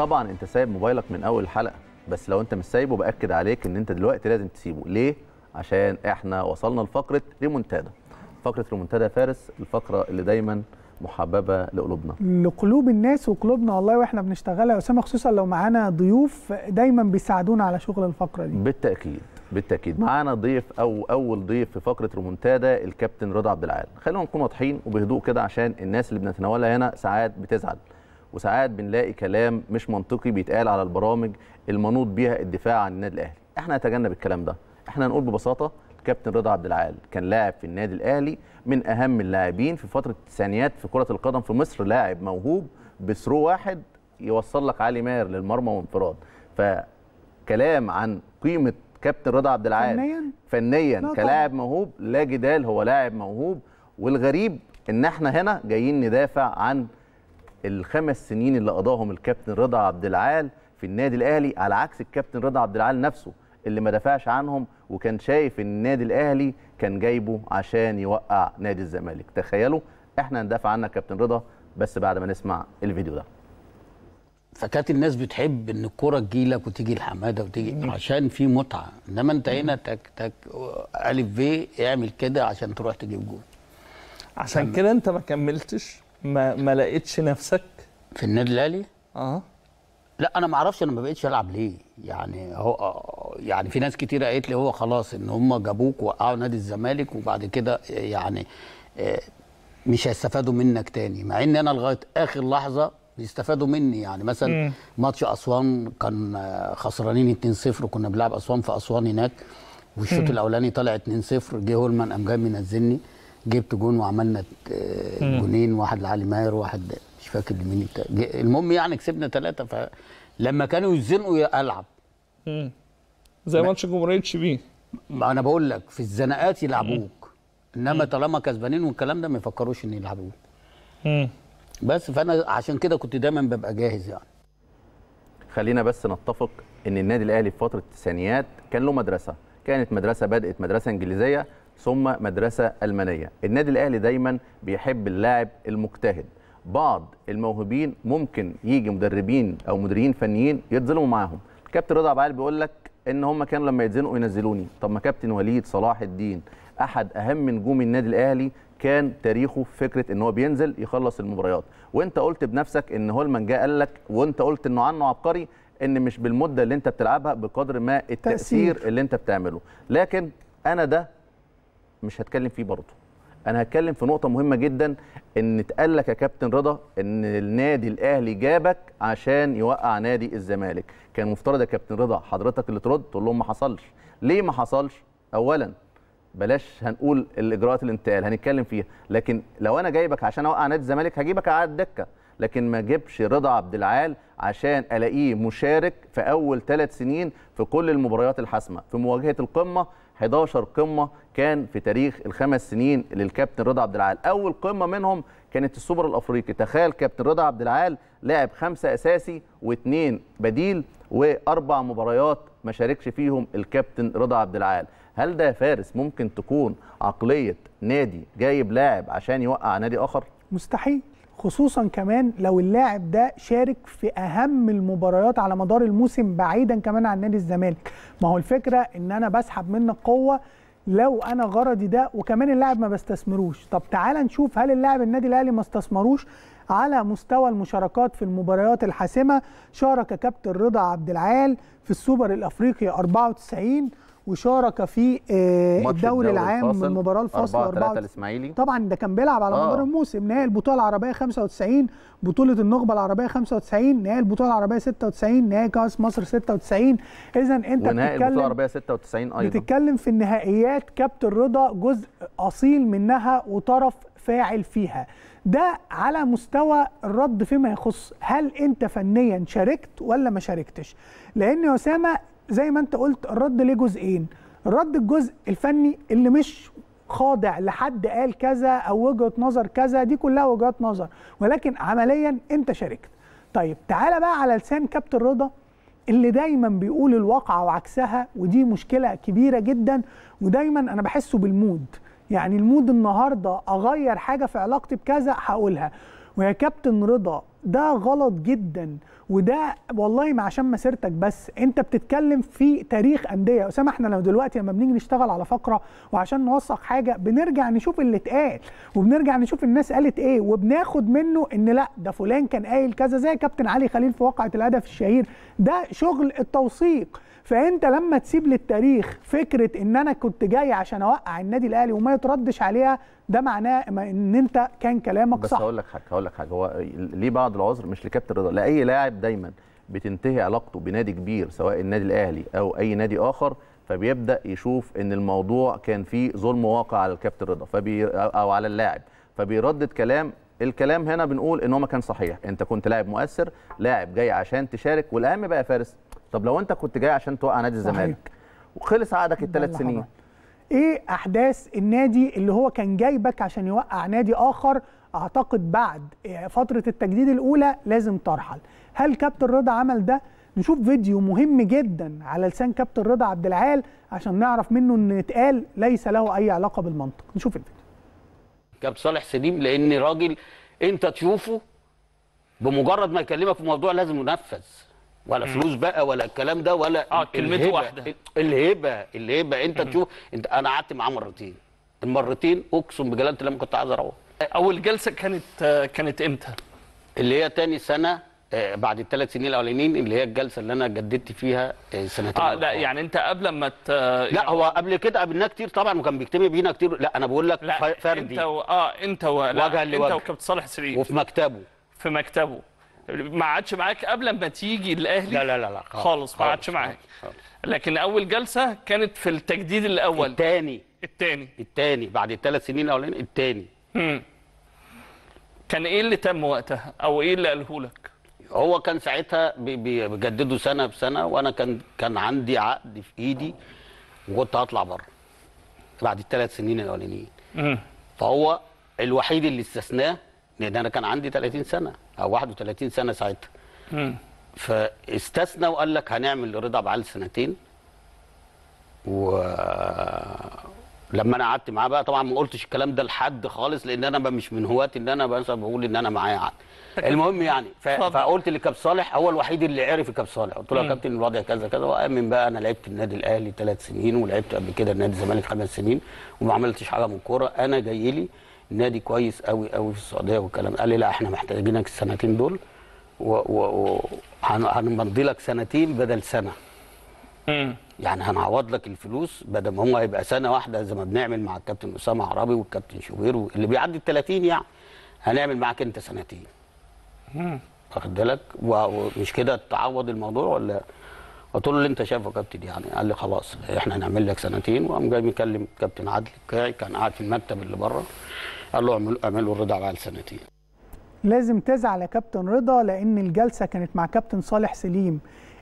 طبعا انت سايب موبايلك من اول الحلقه بس لو انت مش سايبه باكد عليك ان انت دلوقتي لازم تسيبه ليه عشان احنا وصلنا لفقره ريمونتادا فقره ريمونتادا فارس الفقره اللي دايما محببه لقلوبنا لقلوب الناس وقلوبنا والله واحنا بنشتغلها يا اسامه خصوصا لو معانا ضيوف دايما بيساعدونا على شغل الفقره دي بالتاكيد بالتاكيد معانا ضيف او اول ضيف في فقره ريمونتادا الكابتن رضا عبد العال خلينا نكون واضحين وبهدوء كده عشان الناس اللي بنتناولها هنا ساعات بتزعل وساعات بنلاقي كلام مش منطقي بيتقال على البرامج المنوط بيها الدفاع عن النادي الاهلي احنا نتجنب الكلام ده احنا نقول ببساطه كابتن رضا عبد العال كان لاعب في النادي الاهلي من اهم اللاعبين في فتره التسعينيات في كره القدم في مصر لاعب موهوب بثرو واحد يوصل لك علي ماهر للمرمى وانفراد فكلام عن قيمه كابتن رضا عبد العال فنيا فنيا كلاعب موهوب لا جدال هو لاعب موهوب والغريب ان احنا هنا جايين ندافع عن الخمس سنين اللي قضاهم الكابتن رضا عبد العال في النادي الاهلي على عكس الكابتن رضا عبد العال نفسه اللي ما دفعش عنهم وكان شايف ان النادي الاهلي كان جايبه عشان يوقع نادي الزمالك تخيلوا احنا هندافع عنك كابتن رضا بس بعد ما نسمع الفيديو ده فكانت الناس بتحب ان الكوره تجي لك وتيجي لحماده وتيجي عشان في متعه انما انت هنا تك تك الف في اعمل كده عشان تروح تجيب جول عشان كده انت ما كملتش ما ما لقيتش نفسك في النادي الاهلي اه لا انا ما اعرفش انا ما بقتش العب ليه يعني هو يعني في ناس كتير قالت لي هو خلاص ان هم جابوك وقعوا نادي الزمالك وبعد كده يعني آه، مش هيستفادوا منك تاني مع ان انا لغايه اخر لحظه بيستفادوا مني يعني مثلا ماتش اسوان كان آه، خسرانين 2-0 وكنا بنلعب اسوان في اسوان هناك والشوط الاولاني طلع 2-0 جه هولمان قام جاي منزلني جبت جون وعملنا جونين واحد لعلي ماهر واحد مش فاكر مين المهم يعني كسبنا ثلاثه فلما كانوا يتزنقوا العب امم زي ماتش جمهوريه شبيه ما انا بقول لك في الزنقات يلعبوك انما طالما كسبانين والكلام ده ما يفكروش ان يلعبوك بس فانا عشان كده كنت دايما ببقى جاهز يعني خلينا بس نتفق ان النادي الاهلي في فتره التسعينيات كان له مدرسه كانت مدرسه بدات مدرسه انجليزيه ثم مدرسه المانيه النادي الاهلي دايما بيحب اللاعب المجتهد بعض الموهوبين ممكن يجي مدربين او مديرين فنيين يتظلموا معاهم كابتن رضا عبد بيقول لك ان هم كانوا لما يتزنقوا ينزلوني طب ما كابتن وليد صلاح الدين احد اهم نجوم النادي الاهلي كان تاريخه في فكره ان هو بينزل يخلص المباريات وانت قلت بنفسك ان هولمان جه قال لك وانت قلت انه عنه عبقري ان مش بالمده اللي انت بتلعبها بقدر ما التاثير اللي انت بتعمله لكن انا ده مش هتكلم فيه برضه انا هتكلم في نقطه مهمه جدا ان اتقال لك يا كابتن رضا ان النادي الاهلي جابك عشان يوقع نادي الزمالك كان مفترض يا كابتن رضا حضرتك اللي ترد تقول لهم ما حصلش ليه ما حصلش اولا بلاش هنقول الاجراءات الانتقال هنتكلم فيها لكن لو انا جايبك عشان اوقع نادي الزمالك هجيبك على الدكه لكن ما اجيبش رضا عبد العال عشان الاقيه مشارك في اول ثلاث سنين في كل المباريات الحاسمه في مواجهه القمه 11 قمه كان في تاريخ الخمس سنين للكابتن رضا عبد العال اول قمه منهم كانت السوبر الافريقي تخيل كابتن رضا عبد العال لعب خمسه اساسي واثنين بديل واربع مباريات ما شاركش فيهم الكابتن رضا عبد العال هل ده يا فارس ممكن تكون عقليه نادي جايب لاعب عشان يوقع نادي اخر مستحيل خصوصا كمان لو اللاعب ده شارك في اهم المباريات على مدار الموسم بعيدا كمان عن نادي الزمالك ما هو الفكره ان انا بسحب منك قوه لو انا غرضي ده وكمان اللاعب ما بستثمروش طب تعال نشوف هل اللاعب النادي الاهلي ما استثمروش على مستوى المشاركات في المباريات الحاسمه شارك كابتن رضا عبد العال في السوبر الافريقي 94 وشارك في آه، الدوري العام المباراه الفاصله 4 3 الاسماعيلي طبعا ده كان بيلعب على مدار آه. الموسم نهائي البطوله العربيه 95 بطوله النخبه العربيه 95 نهائي البطوله العربيه 96 نهائي كاس مصر 96 اذا انت بتتكلم نهائي البطوله العربيه 96 ايضا بتتكلم في النهائيات كابتن رضا جزء اصيل منها وطرف فاعل فيها ده على مستوى الرد فيما يخص هل انت فنيا شاركت ولا ما شاركتش لان اسامه زي ما انت قلت الرد ليه جزئين الرد الجزء الفني اللي مش خاضع لحد قال كذا او وجهه نظر كذا دي كلها وجهات نظر ولكن عمليا انت شاركت طيب تعالى بقى على لسان كابتن رضا اللي دايما بيقول الواقعه وعكسها ودي مشكله كبيره جدا ودايما انا بحسه بالمود يعني المود النهارده اغير حاجه في علاقتي بكذا هقولها ويا كابتن رضا ده غلط جدا وده والله ما عشان مسيرتك بس انت بتتكلم في تاريخ انديه اسامه احنا لو دلوقتي لما بنيجي نشتغل على فقره وعشان نوثق حاجه بنرجع نشوف اللي اتقال وبنرجع نشوف الناس قالت ايه وبناخد منه ان لا ده فلان كان قايل كذا زي كابتن علي خليل في واقعه الهدف الشهير ده شغل التوثيق فانت لما تسيب للتاريخ فكره ان انا كنت جاي عشان اوقع النادي الاهلي وما يتردش عليها ده معناه ان انت كان كلامك بس صح بس هقول لك حاجه هقول لك حاجه هو ليه بعض بعض العذر مش لكابتن رضا لاي لاعب دايما بتنتهي علاقته بنادي كبير سواء النادي الاهلي او اي نادي اخر فبيبدا يشوف ان الموضوع كان فيه ظلم واقع على الكابتن رضا فبي او على اللاعب فبيردد كلام الكلام هنا بنقول ان هو ما كان صحيح انت كنت لاعب مؤثر لاعب جاي عشان تشارك والاهم بقى فارس طب لو انت كنت جاي عشان توقع نادي الزمالك وخلص عقدك الثلاث سنين ايه احداث النادي اللي هو كان جايبك عشان يوقع نادي اخر اعتقد بعد فتره التجديد الاولى لازم ترحل هل كابتن رضا عمل ده نشوف فيديو مهم جدا على لسان كابتن رضا عبد العال عشان نعرف منه ان اتقال ليس له اي علاقه بالمنطق نشوف الفيديو كابتن صالح سليم لان راجل انت تشوفه بمجرد ما يكلمك في موضوع لازم ينفذ ولا فلوس بقى ولا الكلام ده ولا اه كلمته واحده الهبه الهبه انت تشوف انت انا قعدت معاه مرتين المرتين اقسم بجلاله الله ما كنت عايز اروح اول جلسه كانت كانت امتى اللي هي تاني سنه آه، بعد الثلاث سنين الاولانيين اللي هي الجلسه اللي انا جددت فيها آه، سنتين اه لا يعني انت قبل ما ت... لا يعني... هو قبل كده قابلناه كتير طبعا وكان بيجتمع بينا كتير لا انا بقول لك لا فردي انت و... اه انت و... لا لوجه انت وكابتن صالح سليم وفي مكتبه في مكتبه ما عادش معاك قبل ما تيجي الاهلي لا لا لا, لا خالص, خالص ما عادش معاك خالص. لكن اول جلسه كانت في التجديد الاول الثاني الثاني الثاني بعد الثلاث سنين الاولانيين الثاني كان ايه اللي تم وقتها او ايه اللي قاله لك هو كان ساعتها بيجددوا سنه بسنه وانا كان كان عندي عقد في ايدي وكنت هطلع بره بعد الثلاث سنين الاولانيين فهو الوحيد اللي استثناه لان انا كان عندي 30 سنه او 31 سنه ساعتها فاستثنى وقال لك هنعمل رضا بعال سنتين و لما انا قعدت معاه بقى طبعا ما قلتش الكلام ده لحد خالص لان انا مش من هواة ان انا مثلا بقول ان انا معايا عقد المهم يعني فقلت لكاب صالح هو الوحيد اللي عرف كاب صالح قلت له يا كابتن الوضع كذا كذا وامن بقى انا لعبت النادي الاهلي ثلاث سنين ولعبت قبل كده النادي الزمالك خمس سنين وما عملتش حاجه من الكوره انا جاي لي نادي كويس قوي قوي في السعوديه والكلام قال لي لا احنا محتاجينك السنتين دول وهنمضي لك سنتين بدل سنه امم يعني هنعوض لك الفلوس بدل ما هم هيبقى سنه واحده زي ما بنعمل مع الكابتن اسامه عرابي والكابتن شوبير اللي بيعدي ال 30 يعني هنعمل معاك انت سنتين. واخد بالك؟ ومش كده تعوض الموضوع ولا قلت له اللي انت شايفه يا كابتن يعني قال لي خلاص احنا هنعمل لك سنتين وقام جاي مكلم كابتن عادل بتاعي كان قاعد في المكتب اللي بره قال له اعمل اعمل له الرضا بقى لسنتين. لازم تزعل يا كابتن رضا لان الجلسه كانت مع كابتن صالح سليم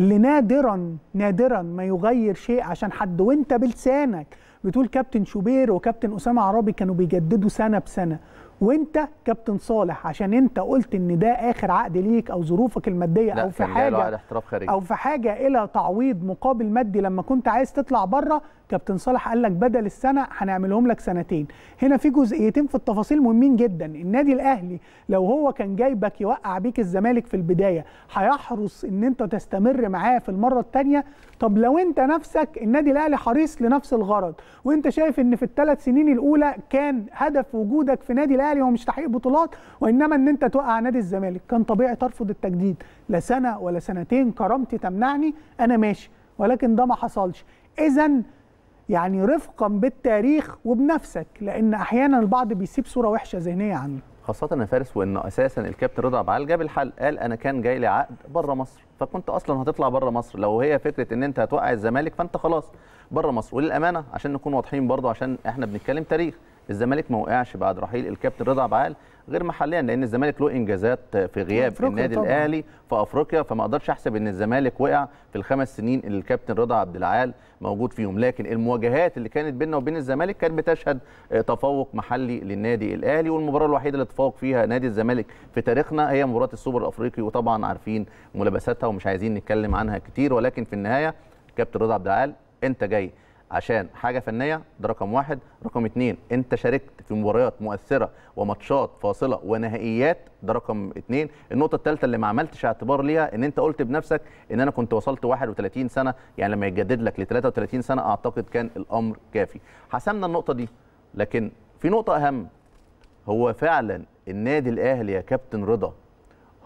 اللي نادرا نادرا ما يغير شيء عشان حد وانت بلسانك بتقول كابتن شوبير وكابتن اسامه عرابي كانوا بيجددوا سنه بسنه وانت كابتن صالح عشان انت قلت ان ده اخر عقد ليك او ظروفك الماديه او في حاجه او في حاجه الى تعويض مقابل مادي لما كنت عايز تطلع بره كابتن صالح قال لك بدل السنه هنعملهم لك سنتين هنا في جزئيتين في التفاصيل مهمين جدا النادي الاهلي لو هو كان جايبك يوقع بيك الزمالك في البدايه هيحرص ان انت تستمر معاه في المره الثانيه طب لو انت نفسك النادي الاهلي حريص لنفس الغرض وانت شايف ان في الثلاث سنين الاولى كان هدف وجودك في نادي الاهلي هو مش تحقيق بطولات وانما ان انت توقع نادي الزمالك كان طبيعي ترفض التجديد لا سنه ولا سنتين كرامتي تمنعني انا ماشي ولكن ده ما حصلش اذا يعني رفقا بالتاريخ وبنفسك لان احيانا البعض بيسيب صوره وحشه ذهنيه عنه خاصة يا فارس وان اساسا الكابتن رضا عبد جاب الحل قال انا كان جاي لي عقد بره مصر فكنت اصلا هتطلع بره مصر لو هي فكرة ان انت هتوقع الزمالك فانت خلاص بره مصر وللامانة عشان نكون واضحين برضو عشان احنا بنتكلم تاريخ الزمالك ما وقعش بعد رحيل الكابتن رضا عبعال غير محليا لان الزمالك له انجازات في غياب في النادي الاهلي في افريقيا فما اقدرش احسب ان الزمالك وقع في الخمس سنين اللي الكابتن رضا عبد العال موجود فيهم لكن المواجهات اللي كانت بيننا وبين الزمالك كانت بتشهد آه، تفوق محلي للنادي الاهلي والمباراه الوحيده اللي تفوق فيها نادي الزمالك في تاريخنا هي مباراه السوبر الافريقي وطبعا عارفين ملابساتها ومش عايزين نتكلم عنها كتير ولكن في النهايه كابتن رضا عبد العال انت جاي عشان حاجه فنيه ده رقم واحد رقم اتنين انت شاركت في مباريات مؤثره وماتشات فاصله ونهائيات ده رقم اتنين النقطه الثالثه اللي ما عملتش اعتبار ليها ان انت قلت بنفسك ان انا كنت وصلت 31 سنه يعني لما يتجدد لك ل 33 سنه اعتقد كان الامر كافي حسمنا النقطه دي لكن في نقطه اهم هو فعلا النادي الاهلي يا كابتن رضا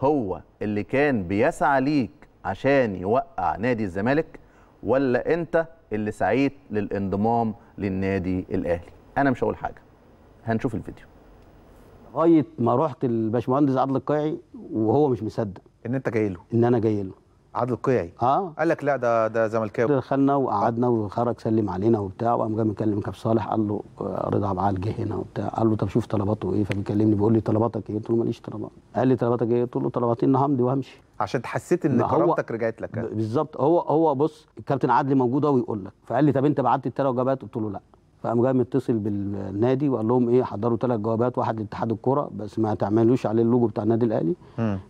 هو اللي كان بيسعى ليك عشان يوقع نادي الزمالك ولا انت اللي سعيت للانضمام للنادي الاهلي انا مش هقول حاجه هنشوف الفيديو لغايه ما رحت الباشمهندس عادل القيعي وهو مش مصدق ان انت جاي له ان انا جاي له عادل القيعي اه قال لك لا ده ده زملكاوي دخلنا وقعدنا وخرج سلم علينا وبتاع وقام جاي مكلم كاب صالح قال له آه، رضا العال جه هنا وبتاع قال له طب شوف طلباته ايه فبيكلمني بيقول لي طلباتك ايه؟ قلت له ماليش طلبات قال لي طلباتك ايه؟ قلت له طلباتي ان همضي وهمشي عشان حسيت ان كرامتك رجعت لك بالظبط هو هو بص الكابتن عادل موجود يقول لك فقال لي طب انت بعت التلات وجبات قلت له لا فقام جاي متصل بالنادي وقال لهم ايه حضروا ثلاث جوابات واحد لاتحاد الكوره بس ما تعملوش عليه اللوجو بتاع النادي الاهلي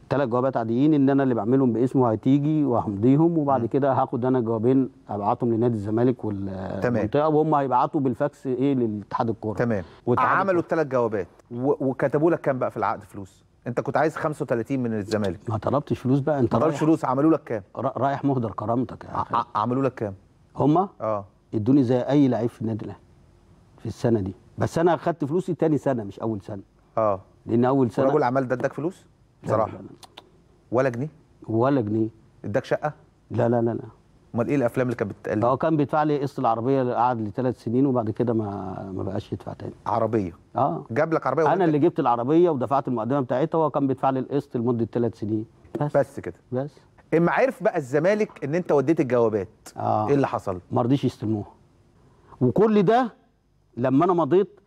ثلاث جوابات عاديين ان انا اللي بعملهم باسمه هتيجي وهمضيهم وبعد م. كده هاخد انا جوابين ابعتهم لنادي الزمالك والمنطقه وهم هيبعتوا بالفاكس ايه لاتحاد الكوره تمام عملوا الثلاث جوابات وكتبوا لك كام بقى في العقد فلوس انت كنت عايز 35 من الزمالك ما طلبتش فلوس بقى انت ما طلبتش فلوس عملوا لك كام رايح مهدر كرامتك يا اخي عملوا لك كام هم اه ادوني زي اي لعيب في النادي الاهلي في السنه دي بس انا اخدت فلوسي تاني سنه مش اول سنه اه لان اول سنه رجل اعمال ده اداك فلوس بصراحه ولا جنيه ولا جنيه اداك شقه لا لا لا لا امال ايه الافلام اللي كانت بتتقال هو كان بيدفع لي قسط العربيه قعد لي ثلاث سنين وبعد كده ما ما بقاش يدفع تاني عربيه اه جاب لك عربيه انا اللي جبت العربيه ودفعت المقدمه بتاعتها وهو كان بيدفع لي القسط لمده ثلاث سنين بس بس كده بس اما عرف بقى الزمالك ان انت وديت الجوابات آه. ايه اللي حصل ما رضيش يستلموها وكل ده لما انا مضيت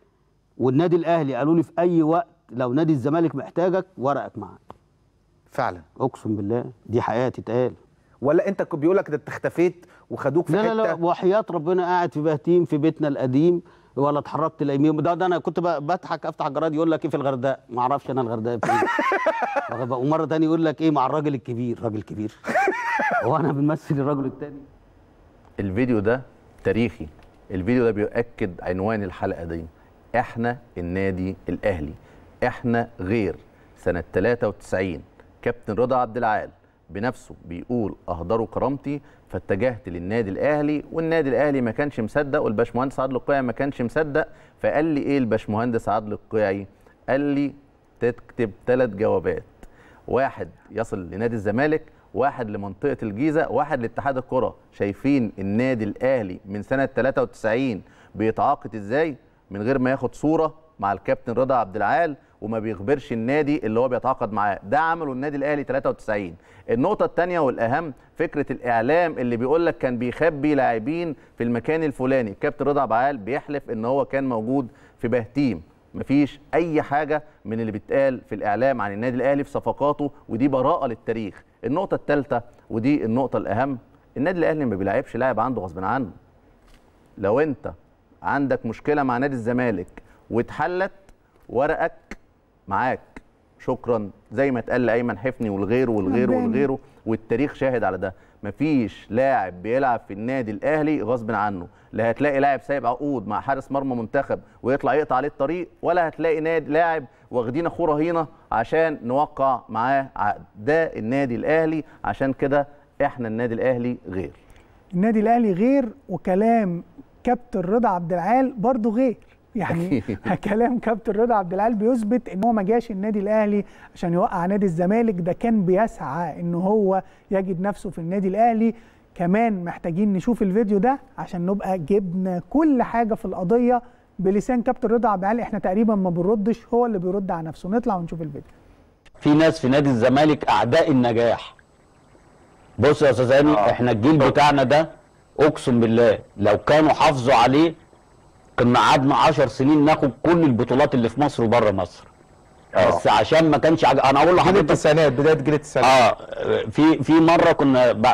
والنادي الاهلي قالوا لي في اي وقت لو نادي الزمالك محتاجك ورقك معاك فعلا اقسم بالله دي حياتي اتقال ولا انت بيقول لك ده انت اختفيت وخدوك في لا حته لا لا وحياه ربنا قاعد في بهتيم في بيتنا القديم ولا اتحركت لايمين ده ده انا كنت بضحك افتح الجراد يقول لك ايه في الغردقه ما اعرفش انا الغردقه فين ومره ثانيه يقول لك ايه مع الراجل الكبير راجل كبير هو بمثل بنمثل الراجل الثاني الفيديو ده تاريخي الفيديو ده بيؤكد عنوان الحلقه دي احنا النادي الاهلي احنا غير سنه 93 كابتن رضا عبد العال بنفسه بيقول اهدروا كرامتي فاتجهت للنادي الاهلي والنادي الاهلي ما كانش مصدق والباشمهندس عادل القيعي ما كانش مصدق فقال لي ايه الباشمهندس عادل القيعي قال لي تكتب ثلاث جوابات واحد يصل لنادي الزمالك واحد لمنطقه الجيزه واحد لاتحاد الكره شايفين النادي الاهلي من سنه 93 بيتعاقد ازاي من غير ما ياخد صوره مع الكابتن رضا عبد العال وما بيخبرش النادي اللي هو بيتعاقد معاه ده عمله النادي الاهلي 93 النقطه الثانيه والاهم فكره الاعلام اللي بيقول لك كان بيخبي لاعبين في المكان الفلاني الكابتن رضا عبد العال بيحلف ان هو كان موجود في بهتيم مفيش اي حاجه من اللي بيتقال في الاعلام عن النادي الاهلي في صفقاته ودي براءه للتاريخ النقطه الثالثه ودي النقطه الاهم النادي الاهلي ما بيلعبش لاعب عنده غصب عنه لو انت عندك مشكله مع نادي الزمالك واتحلت ورقك معاك شكرا زي ما اتقال لايمن حفني والغيره والغيره والغيره والتاريخ شاهد على ده مفيش لاعب بيلعب في النادي الاهلي غصب عنه لا هتلاقي لاعب سايب عقود مع حارس مرمى منتخب ويطلع يقطع عليه الطريق ولا هتلاقي نادي لاعب واخدين اخوه رهينه عشان نوقع معاه عقد ده النادي الاهلي عشان كده احنا النادي الاهلي غير النادي الاهلي غير وكلام كابتن رضا عبد العال برضه غير يعني كلام كابتن رضا عبد العال بيثبت ان هو ما جاش النادي الاهلي عشان يوقع نادي الزمالك ده كان بيسعى ان هو يجد نفسه في النادي الاهلي كمان محتاجين نشوف الفيديو ده عشان نبقى جبنا كل حاجه في القضيه بلسان كابتن رضا عبد العال احنا تقريبا ما بنردش هو اللي بيرد على نفسه نطلع ونشوف الفيديو في ناس في نادي الزمالك اعداء النجاح بص يا استاذ آه. احنا الجيل بتاعنا ده اقسم بالله لو كانوا حافظوا عليه كنا قعدنا 10 سنين ناخد كل البطولات اللي في مصر وبره مصر أوه. بس عشان ما كانش عج... انا اقول لحضرتك التسعينات بدايه جيل التسعينات اه في في مره كنا ب...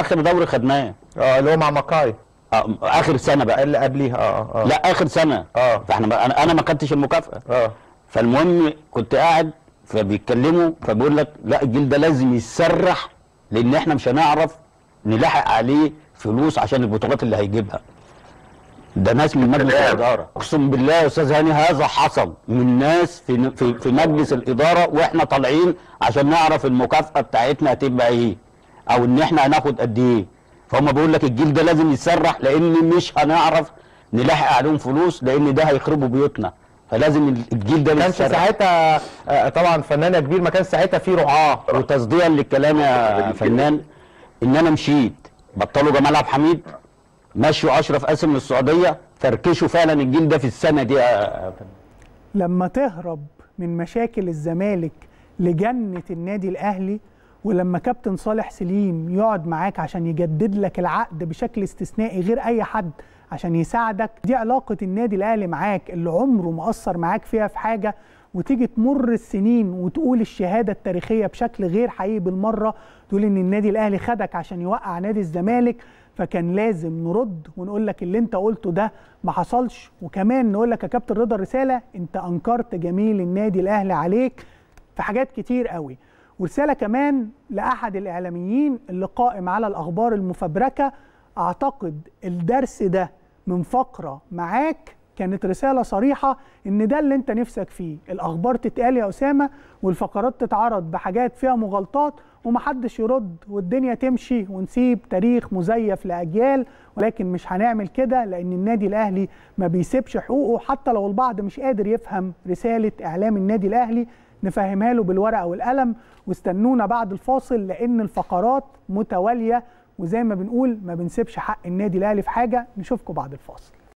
اخر دوري خدناه اه اللي هو مع مقاي آه اخر سنه بقى اللي قبليها اه اه لا اخر سنه اه فاحنا بقى... انا انا ما خدتش المكافاه اه فالمهم كنت قاعد فبيتكلموا فبيقول لك لا الجيل ده لازم يسرح لان احنا مش هنعرف نلاحق عليه فلوس عشان البطولات اللي هيجيبها ده ناس من مجلس الاداره اقسم بالله يا استاذ هاني هذا حصل من ناس في في, في مجلس الاداره واحنا طالعين عشان نعرف المكافاه بتاعتنا هتبقى ايه او ان احنا هناخد قد ايه فهم بيقول لك الجيل ده لازم يتسرح لان مش هنعرف نلاحق عليهم فلوس لان ده هيخربوا بيوتنا فلازم الجيل ده كان ساعتها آه، آه، طبعا فنان يا كبير ما كان ساعتها في رعاه وتصديقا للكلام يا فنان ان انا مشيت بطلوا جمال عبد الحميد مشوا اشرف قاسم من السعوديه فركشوا فعلا الجيل ده في السنه دي لما تهرب من مشاكل الزمالك لجنه النادي الاهلي ولما كابتن صالح سليم يقعد معاك عشان يجدد لك العقد بشكل استثنائي غير اي حد عشان يساعدك دي علاقه النادي الاهلي معاك اللي عمره ما اثر معاك فيها في حاجه وتيجي تمر السنين وتقول الشهاده التاريخيه بشكل غير حقيقي بالمره تقول ان النادي الاهلي خدك عشان يوقع نادي الزمالك فكان لازم نرد ونقول لك اللي انت قلته ده ما حصلش وكمان نقول لك يا كابتن رضا الرساله انت انكرت جميل النادي الاهلي عليك في حاجات كتير قوي ورساله كمان لاحد الاعلاميين اللي قائم على الاخبار المفبركه اعتقد الدرس ده من فقره معاك كانت رساله صريحه ان ده اللي انت نفسك فيه الاخبار تتقال يا اسامه والفقرات تتعرض بحاجات فيها مغالطات ومحدش يرد والدنيا تمشي ونسيب تاريخ مزيف لاجيال ولكن مش هنعمل كده لان النادي الاهلي ما بيسيبش حقوقه حتى لو البعض مش قادر يفهم رساله اعلام النادي الاهلي نفهمها له بالورقه والقلم واستنونا بعد الفاصل لان الفقرات متواليه وزي ما بنقول ما بنسيبش حق النادي الاهلي في حاجه نشوفكم بعد الفاصل